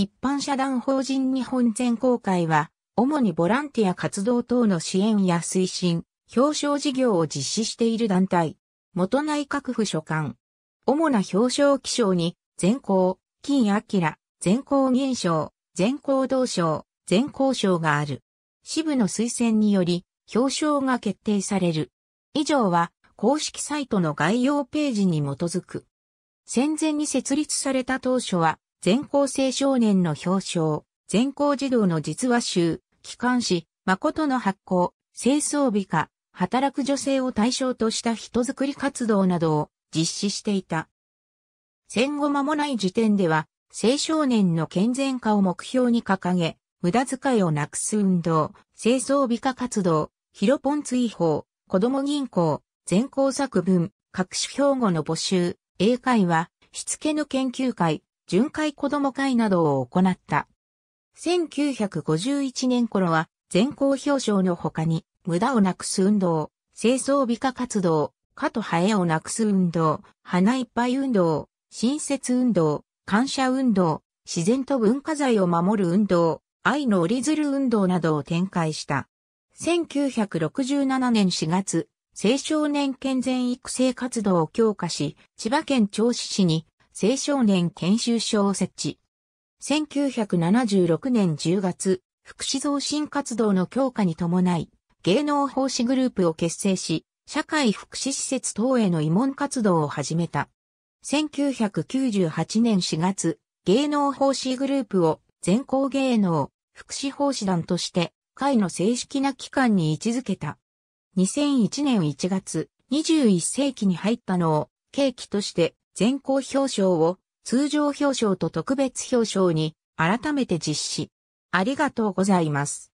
一般社団法人日本全公会は、主にボランティア活動等の支援や推進、表彰事業を実施している団体。元内閣府所管。主な表彰記章に、全校、金明、全校銀賞、全校同賞、全校賞がある。支部の推薦により、表彰が決定される。以上は、公式サイトの概要ページに基づく。戦前に設立された当初は、全校青少年の表彰、全校児童の実話集、機関誌、誠の発行、清掃美化、働く女性を対象とした人づくり活動などを実施していた。戦後間もない時点では、青少年の健全化を目標に掲げ、無駄遣いをなくす運動、清掃美化活動、ヒロポン追放、子供銀行、全校作文、各種標語の募集、英会話、しつけの研究会、巡回子供会などを行った。1951年頃は、全校表彰の他に、無駄をなくす運動、清掃美化活動、蚊とハをなくす運動、花いっぱい運動、新設運動、感謝運動、自然と文化財を守る運動、愛の折り鶴運動などを展開した。1967年4月、青少年健全育成活動を強化し、千葉県銚子市に青少年研修所を設置。1976年10月、福祉増進活動の強化に伴い、芸能奉仕グループを結成し、社会福祉施設等への慰問活動を始めた。1998年4月、芸能奉仕グループを全校芸能、福祉奉仕団として、会の正式な機関に位置づけた。2001年1月、21世紀に入ったのを、契機として、全校表彰を通常表彰と特別表彰に改めて実施。ありがとうございます。